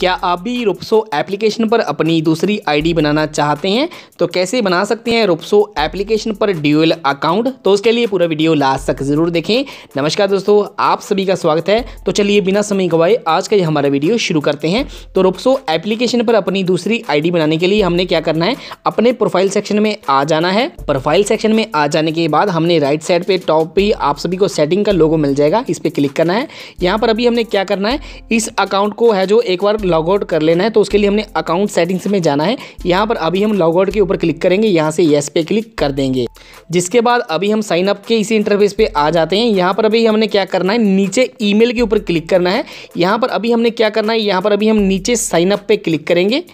क्या आप भी रुपसो एप्लीकेशन पर अपनी दूसरी आईडी बनाना चाहते हैं तो कैसे बना सकते हैं रुपसो एप्लीकेशन पर ड्यूएल अकाउंट तो उसके लिए पूरा वीडियो लास्ट तक ज़रूर देखें नमस्कार दोस्तों आप सभी का स्वागत है तो चलिए बिना समय गवाए आज का ये हमारा वीडियो शुरू करते हैं तो रुपसो एप्लीकेशन पर अपनी दूसरी आई बनाने के लिए हमने क्या करना है अपने प्रोफाइल सेक्शन में आ जाना है प्रोफाइल सेक्शन में आ जाने के बाद हमने राइट साइड पर टॉप पर आप सभी को सेटिंग का लोगो मिल जाएगा इस पर क्लिक करना है यहाँ पर अभी हमने क्या करना है इस अकाउंट को है जो एक बार आउट कर लेना है तो उसके लिए हमने अकाउंट सेटिंग्स में जाना है यहाँ पर अभी हम लॉगआउट के ऊपर क्लिक करेंगे यहाँ से येस पे क्लिक कर देंगे जिसके बाद अभी हम साइन अप के इसी इंटरफेस पे आ जाते हैं यहाँ पर अभी हमने क्या करना है नीचे ईमेल के ऊपर क्लिक करना है यहाँ पर अभी हमने क्या करना है यहाँ पर अभी हम नीचे साइनअप पे क्लिक करेंगे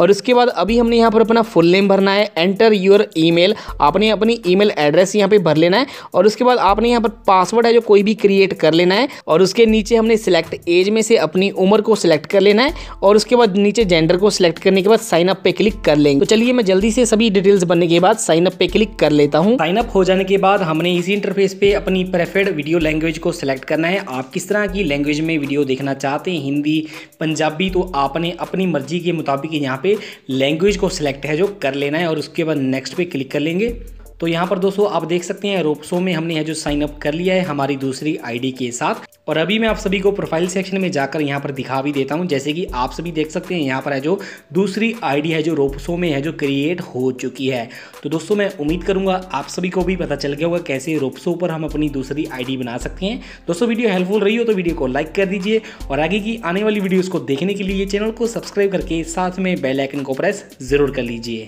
और उसके बाद अभी हमने यहाँ पर अपना फुल नेम भरना है एंटर योर ईमेल आपने अपनी ईमेल एड्रेस यहाँ पे भर लेना है और उसके बाद आपने यहाँ पर पासवर्ड है जो कोई भी क्रिएट कर लेना है और उसके नीचे हमने सिलेक्ट एज में से अपनी उम्र को सिलेक्ट कर लेना है और उसके बाद नीचे जेंडर को सिलेक्ट करने के बाद साइन अप पे क्लिक कर लेंगे तो चलिए मैं जल्दी से सभी डिटेल्स बनने के बाद साइन अप पे क्लिक कर लेता हूँ साइन अप हो जाने के बाद हमने इसी इंटरफेस पे अपनी प्रेफर्ड वीडियो लैंग्वेज को सिलेक्ट करना है आप किस तरह की लैंग्वेज में वीडियो देखना चाहते हैं हिंदी पंजाबी तो आपने अपनी मर्जी के मुताबिक यहाँ पे पे लैंग्वेज को सिलेक्ट है जो कर लेना है और उसके बाद नेक्स्ट पे क्लिक कर लेंगे तो यहाँ पर दोस्तों आप देख सकते हैं रोपसो में हमने यह जो साइन अप कर लिया है हमारी दूसरी आईडी के साथ और अभी मैं आप सभी को प्रोफाइल सेक्शन में जाकर यहाँ पर दिखा भी देता हूँ जैसे कि आप सभी देख सकते हैं यहाँ पर है जो दूसरी आईडी है जो रोपसो में है जो क्रिएट हो चुकी है तो दोस्तों मैं उम्मीद करूँगा आप सभी को भी पता चल गया होगा कैसे रोपसो पर हम अपनी दूसरी आई बना सकते हैं दोस्तों वीडियो हेल्पफुल रही हो तो वीडियो को लाइक कर दीजिए और आगे की आने वाली वीडियोज़ को देखने के लिए चैनल को सब्सक्राइब करके साथ में बेलाइकन को प्रेस ज़रूर कर लीजिए